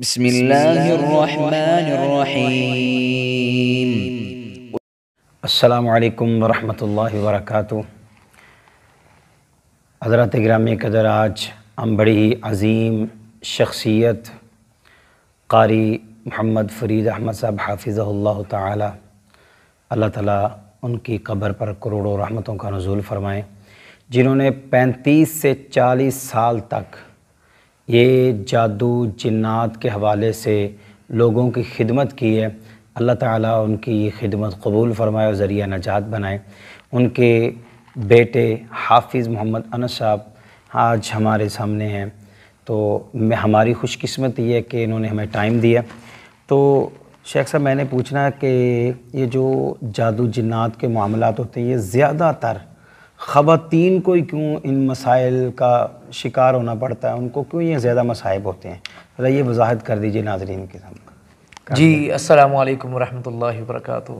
بسم الله الرحمن الرحيم السلام عليكم ورحمة الله وبركاته हजरत ग्राम कदर आज हम बड़ी ही अजीम शख्सियत कारी मोहम्मद फरीद अहमद साहब हाफिज़ ताला अल्लाह ताला उनकी कब्र पर करोड़ों रहमतों का नजूल फरमाएँ जिन्होंने 35 से 40 साल तक ये जादू जन्ात के हवाले से लोगों की खिदमत की है अल्लाह ताला उनकी ये खिदमत कबूल फरमाए और ज़रिया नजात बनाए उनके बेटे हाफिज़ मोहम्मद अनस साहब आज हमारे सामने हैं तो मैं हमारी ये है कि इन्होंने हमें टाइम दिया तो शेख साहब मैंने पूछना कि ये जो जादू जन्ात के मामला होते हैं ये ज़्यादातर ख़वातीन को ही क्यों इन मसाइल का शिकार होना पड़ता है उनको क्यों ये ज़्यादा मसाइब होते हैं ज़रा ये वजाहत कर दीजिए नाजरीन के सामने जी अस्सलाम वालेकुम रहमतुल्लाहि वरकatuh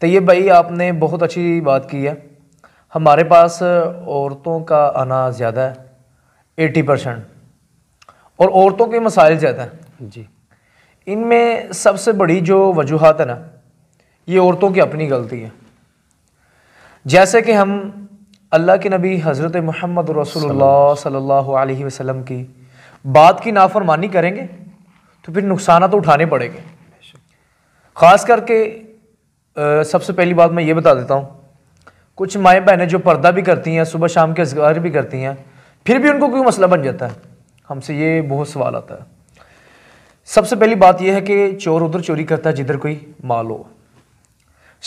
तो ये भाई आपने बहुत अच्छी बात की है हमारे पास औरतों का आना ज़्यादा है एटी परसेंट और औरतों के मसाइल ज़्यादा हैं जी इनमें सबसे बड़ी जो वजूहत है ना ये औरतों की अपनी गलती है जैसे कि हम अल्लाह के नबी हज़रत महमद रसोल्ला वसलम की बात की नाफरमानी करेंगे तो फिर नुकसान तो उठाने पड़ेंगे ख़ास करके सबसे पहली बात मैं ये बता देता हूँ कुछ माएँ बहनें जो पर्दा भी करती हैं सुबह शाम के अजगार भी करती हैं फिर भी उनको कोई मसला बन जाता है हमसे ये बहुत सवाल आता है सबसे पहली बात यह है कि चोर उधर चोरी करता है जिधर कोई माल हो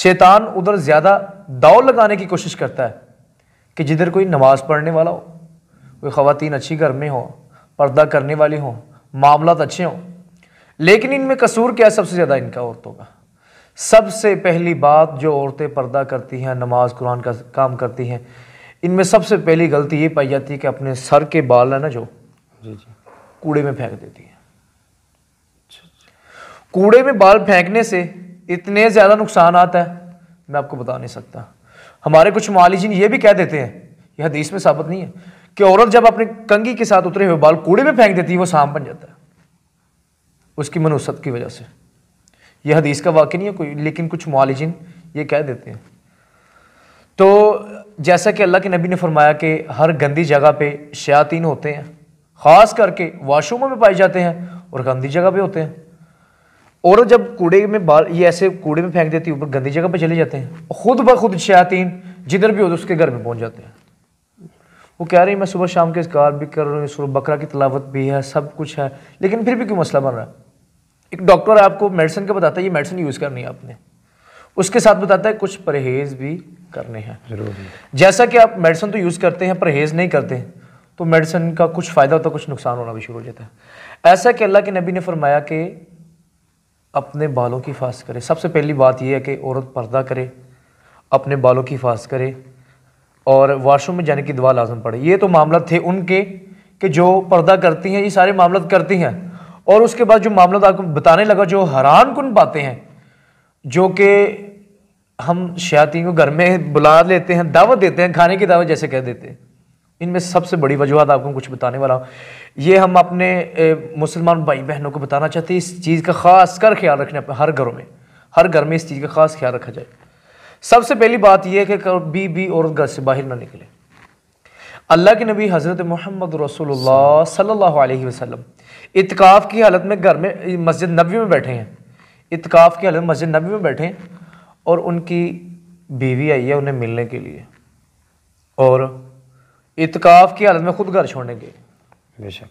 शैतान उधर ज़्यादा दाव लगाने की कोशिश करता है कि जिधर कोई नमाज़ पढ़ने वाला हो कोई ख़वातीन अच्छी घर में हो पर्दा करने वाली हो मामला अच्छे हों लेकिन इनमें कसूर क्या है सबसे ज़्यादा इनका औरतों का सबसे पहली बात जो औरतें पर्दा करती हैं नमाज कुरान का काम करती हैं इनमें सबसे पहली गलती ये पाई जाती है कि अपने सर के बाल है ना जो जी जी कूड़े में फेंक देती हैं अच्छा, अच्छा। कूड़े में बाल फेंकने से इतने ज़्यादा नुकसान आता है मैं आपको बता नहीं सकता हमारे कुछ मालिजिन ये भी कह देते हैं यह हदीस में साबित नहीं है कि औरत जब अपने कंगी के साथ उतरे हुए बाल कूड़े में फेंक देती है वो सांप बन जाता है उसकी मनुसत की वजह से यह हदीस का वाक्य नहीं है कोई लेकिन कुछ मालिजिन ये कह देते हैं तो जैसा कि अल्लाह के नबी ने फरमाया कि हर गंदी जगह पे शयातीन होते हैं ख़ास करके वाशरूमों में पाए जाते हैं और गंदी जगह पे होते हैं और जब कूड़े में बाल ये ऐसे कूड़े में फेंक देती है ऊपर गंदी जगह पर चले जाते हैं खुद ब खुद शयातीन जिधर भी हो तो उसके घर में पहुंच जाते हैं वो कह रही मैं सुबह शाम के इस कार भी कर रही हूँ बकरा की तलावत भी है सब कुछ है लेकिन फिर भी क्यों मसला बन रहा है एक डॉक्टर आपको मेडिसिन का बताता है ये मेडिसिन यूज़ करनी है आपने उसके साथ बताता है कुछ परहेज भी करने हैं जरूर जैसा कि आप मेडिसिन तो यूज़ करते हैं परहेज नहीं करते तो मेडिसिन का कुछ फ़ायदा होता है कुछ नुकसान होना भी शुरू हो जाता है ऐसा कि अल्लाह के नबी ने फरमाया कि अपने बालों की हिफाजत करे सबसे पहली बात यह है कि औरत पर्दा करे अपने बालों की हिफाजत करे और वाशरूम में जाने की दवा लाजम पड़े ये तो मामला थे उनके कि जो पर्दा करती हैं ये सारे मामला करती हैं और उसके बाद जो मामला आपको बताने लगा जो हैरान कन बातें हैं जो कि हम शयाती को घर में बुला लेते हैं दावत देते हैं खाने की दावत जैसे कह देते हैं इनमें सबसे बड़ी वजूहत आपको कुछ बताने वाला हूँ ये हम अपने मुसलमान भाई बहनों को बताना चाहते हैं इस चीज़ का ख़ास कर ख्याल रखना हर घरों में हर घर में इस चीज़ का ख़ास ख्याल रखा जाए सबसे पहली बात यह है कि कभी भी औरत घर से बाहर ना निकले अल्लाह के नबी हज़रत मोहम्मद रसोल्ला सल्लल्लाहु अलैहि वसल्लम इतकाफ़ की हालत में घर में मस्जिद नबी में बैठे हैं इतकाफ़ की हालत मस्जिद नबी में बैठे हैं और उनकी बीवी आई है उन्हें मिलने के लिए और इतकाफ की हालत में खुद घर छोड़ेंगे बेशक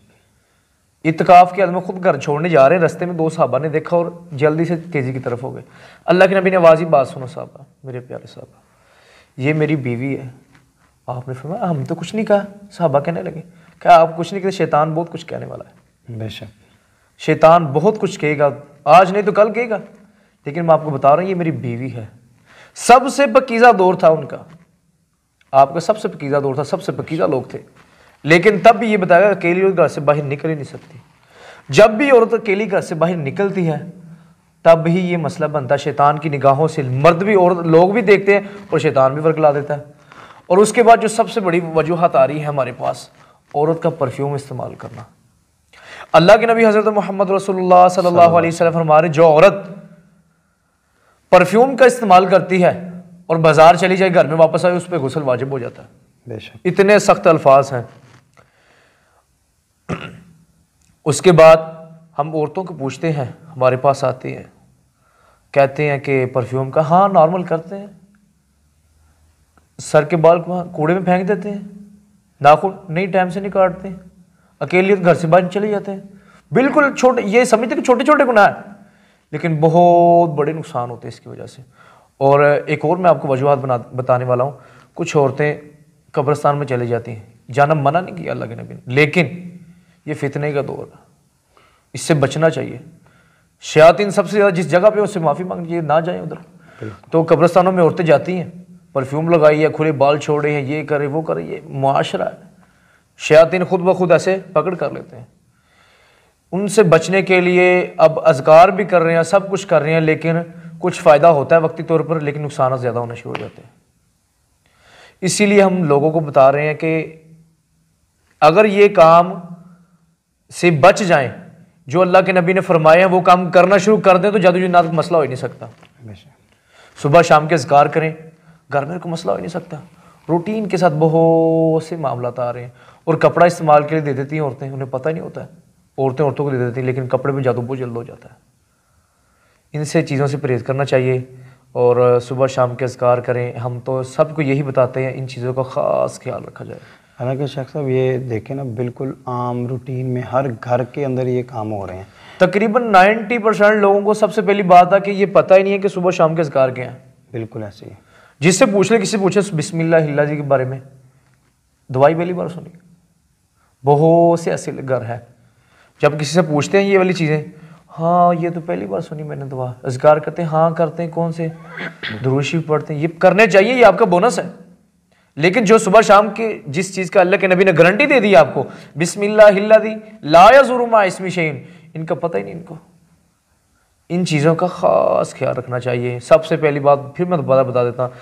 इतकाफ की हालत में खुद घर छोड़ने जा रहे हैं रस्ते में दो साहबा ने देखा और जल्दी से तेज़ी की तरफ हो गए अल्लाह के नबी ने ही बात सुनो साहबा मेरे प्यारे साहबा ये मेरी बीवी है आपने फरमाया हम तो कुछ नहीं कहा साहबा कहने लगे क्या आप कुछ नहीं कहते शैतान बहुत कुछ कहने वाला है बेशक शैतान बहुत कुछ कहेगा आज नहीं तो कल कहेगा लेकिन मैं आपको बता रहा हूँ ये मेरी बीवी है सबसे पकीज़ा दौर था उनका आपका सबसे पकीजा दौर था सबसे पकीजा लोग थे लेकिन तब भी ये बताया अकेली और घर से बाहर निकल ही नहीं सकती जब भी औरत अकेली घर से बाहर निकलती है तब ही ये मसला बनता है शैतान की निगाहों से मर्द भी और लोग भी देखते हैं और शैतान भी वर्कला देता है और उसके बाद जो सबसे बड़ी वजूहत आ रही है हमारे पास औरत का परफ्यूम इस्तेमाल करना अल्लाह के नबी हज़रत मोहम्मद रसोल्ला सल्ला वसलम हमारे जो औरत परफ्यूम का इस्तेमाल करती है और बाजार चली जाए घर में वापस आए उस पर गुसल वाजिब हो जाता है बेशक इतने सख्त अल्फाज हैं उसके बाद हम औरतों को पूछते हैं हमारे पास आती हैं कहते हैं कि परफ्यूम का हाँ नॉर्मल करते हैं सर के बाल कूड़े में फेंक देते हैं नाखून नहीं टाइम से नहीं काटते अकेले घर से बाहर चले जाते हैं बिल्कुल छोटे ये समझते कि छोटे छोटे गुनाह है लेकिन बहुत बड़े नुकसान होते हैं इसकी वजह से और एक और मैं आपको वजूहत बना बताने वाला हूँ कुछ औरतें कब्रस्तान में चली जाती हैं जाना मना नहीं किया अल्लाह के नबी ने लेकिन ये फितने का दौर है इससे बचना चाहिए शयातिन सबसे ज़्यादा जिस जगह पे उससे माफ़ी मांगनी चाहिए ना जाएं उधर तो कब्रस्तानों में औरतें जाती हैं परफ्यूम लगाई है खुले बाल छोड़े हैं ये करे वो करे ये माशरा है शयातिन खुद ब खुद ऐसे पकड़ कर लेते हैं उनसे बचने के लिए अब अजगार भी कर रहे हैं सब कुछ कर रहे हैं लेकिन कुछ फ़ायदा होता है वक्ती तौर पर लेकिन नुकसान ज़्यादा होना शुरू हो जाते हैं इसीलिए हम लोगों को बता रहे हैं कि अगर ये काम से बच जाएं जो अल्लाह के नबी ने फरमाए हैं वो काम करना शुरू कर दें तो जादू जिन्नात का मसला हो ही नहीं सकता सुबह शाम के अजगार करें घर में कोई मसला हो ही नहीं सकता रूटीन के साथ बहुत से मामला आ रहे हैं और कपड़ा इस्तेमाल के लिए दे देती हैं औरतें उन्हें पता नहीं होता है औरतें औरतों को दे देती हैं लेकिन कपड़े में जादू बहुत जल्द हो जाता है इनसे चीज़ों से परहेज़ करना चाहिए और सुबह शाम के असकार करें हम तो सबको यही बताते हैं इन चीज़ों का ख़ास ख्याल रखा जाए हालांकि शख्स साहब ये देखें ना बिल्कुल आम रूटीन में हर घर के अंदर ये काम हो रहे हैं तकरीबन 90 परसेंट लोगों को सबसे पहली बात है कि ये पता ही नहीं है कि सुबह शाम के असकार के हैं बिल्कुल ऐसे ही जिससे पूछ ले किसी पूछे बिस्मिल्ला हिल्ला जी के बारे में दवाई पहली बार सुनी बहुत से ऐसे घर है जब किसी से पूछते हैं ये वाली चीज़ें हाँ ये तो पहली बार सुनी मैंने दुआ इसकार करते हैं हाँ करते हैं कौन से दुरुशी पढ़ते हैं ये करने चाहिए ये आपका बोनस है लेकिन जो सुबह शाम की जिस चीज़ का अल्लाह के नबी ने गारंटी दे दी आपको बिस्मिल्ला हिल्ला दी लाया जुरुमा इसमी शहीन इनका पता ही नहीं इनको इन चीज़ों का ख़ास ख्याल रखना चाहिए सबसे पहली बात फिर मैं दोबारा बता देता हूँ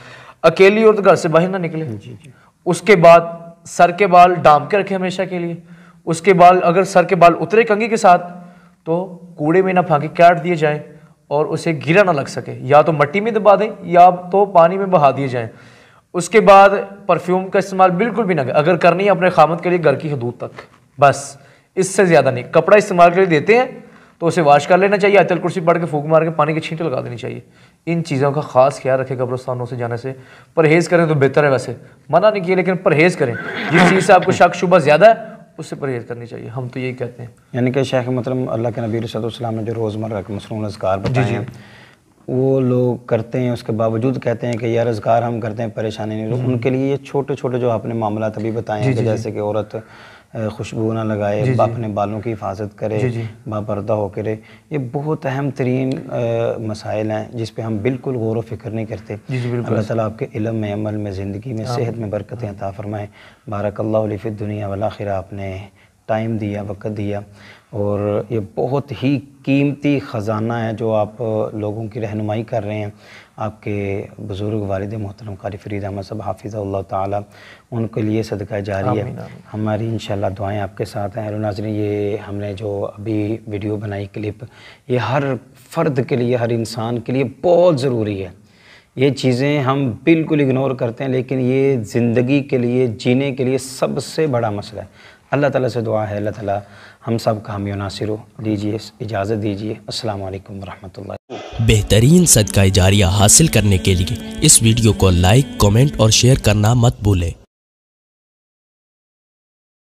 अकेली और तो घर से बाहर ना निकले जी जी। उसके बाद सर के बाल डाम के रखे हमेशा के लिए उसके बाल अगर सर के बाल उतरे कंगी के साथ तो कूड़े में ना फांके काट दिए जाएँ और उसे गिरा ना लग सके या तो मट्टी में दबा दें या तो पानी में बहा दिए जाएँ उसके बाद परफ्यूम का इस्तेमाल बिल्कुल भी ना करें अगर करनी है अपने खामत के लिए घर की हदूद तक बस इससे ज़्यादा नहीं कपड़ा इस्तेमाल के लिए देते हैं तो उसे वाश कर लेना चाहिए अतल कुर्सी पड़ के फूक मार के पानी के छींटे लगा देनी चाहिए इन चीज़ों का खास ख्याल रखें कब्रस्तानों से जाने से परहेज़ करें तो बेहतर है वैसे मना नहीं किया लेकिन परहेज़ करें जिस चीज़ से आपको शक शुबा ज़्यादा है उससे परहेज करनी चाहिए हम तो यही कहते हैं यानी कि शेख मतलब अल्लाह के नबी सलाम ने जो रोज़मर्रा के मसनून अजगार बताए हैं वो लोग करते हैं उसके बावजूद कहते हैं कि यार रोजगार हम करते हैं परेशानी नहीं हम्म। उनके लिए ये छोटे छोटे जो आपने मामला अभी बताए हैं जैसे कि औरत खुशबू ना लगाए बाप अपने बालों की हिफाजत करे बापर्दा होकर रहे ये बहुत अहम तरीन मसाइल हैं जिस पर हम बिल्कुल गौर व फिक्र नहीं करते अल्लाह ताला आपके इलम में अमल में ज़िंदगी में सेहत में बरकतें अता फ़रमाएँ बारक दुनिया वाला आपने टाइम दिया वक्त दिया और ये बहुत ही कीमती ख़जाना है जो आप लोगों की रहनुमाई कर रहे हैं आपके बुज़ुर्ग वालद मोहतरम कारी फरीद अहमद साहब हाफिज़ल्ला ताली उनके लिए सदका जारी है हमारी इन दुआएं आपके साथ हैं नाजरी ये हमने जो अभी वीडियो बनाई क्लिप ये हर फ़र्द के लिए हर इंसान के लिए बहुत ज़रूरी है ये चीज़ें हम बिल्कुल इग्नोर करते हैं लेकिन ये ज़िंदगी के लिए जीने के लिए सबसे बड़ा मसला है अल्लाह ताला से दुआ है अल्लाह ताला हम सब का हमी नासिर दीजिए इजाज़त दीजिए अस्सलाम वालेकुम रहमतुल्लाह बेहतरीन सदका जारिया हासिल करने के लिए इस वीडियो को लाइक कमेंट और शेयर करना मत भूलें